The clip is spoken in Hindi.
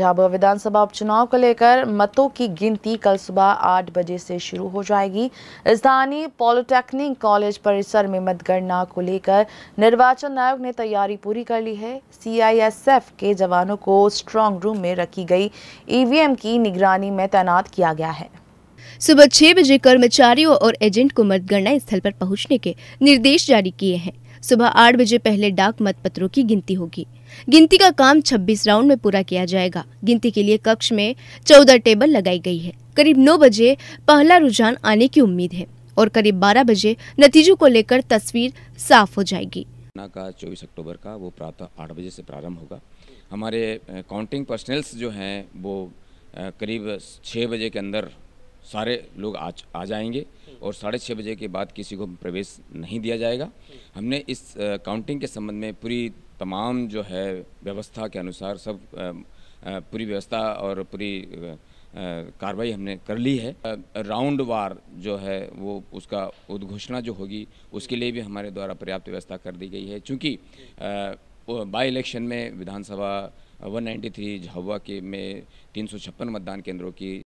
झाबुआ विधानसभा उपचुनाव को लेकर मतों की गिनती कल सुबह आठ बजे से शुरू हो जाएगी स्थानीय पॉलिटेक्निक कॉलेज परिसर में मतगणना को लेकर निर्वाचन आयोग ने तैयारी पूरी कर ली है सीआईएसएफ के जवानों को स्ट्रांग रूम में रखी गई ईवीएम e की निगरानी में तैनात किया गया है सुबह छह बजे कर्मचारियों और एजेंट को मतगणना स्थल पर पहुंचने के निर्देश जारी किए हैं सुबह आठ बजे पहले डाक मतपत्रों की गिनती होगी गिनती का काम 26 राउंड में पूरा किया जाएगा गिनती के लिए कक्ष में 14 टेबल लगाई गई है करीब 9 बजे पहला रुझान आने की उम्मीद है और करीब 12 बजे नतीजों को लेकर तस्वीर साफ हो जाएगी का 24 अक्टूबर का वो प्रातः आठ बजे से प्रारंभ होगा हमारे काउंटिंग पर्सनल्स जो हैं वो करीब छः बजे के अंदर सारे लोग आज आ जाएंगे और साढ़े छः बजे के बाद किसी को प्रवेश नहीं दिया जाएगा हमने इस काउंटिंग के संबंध में पूरी तमाम जो है व्यवस्था के अनुसार सब पूरी व्यवस्था और पूरी कार्रवाई हमने कर ली है राउंड वार जो है वो उसका उद्घोषणा जो होगी उसके लिए भी हमारे द्वारा पर्याप्त व्यवस्था कर दी गई है चूँकि बाई इलेक्शन में विधानसभा 193 झावा के में तीन मतदान केंद्रों की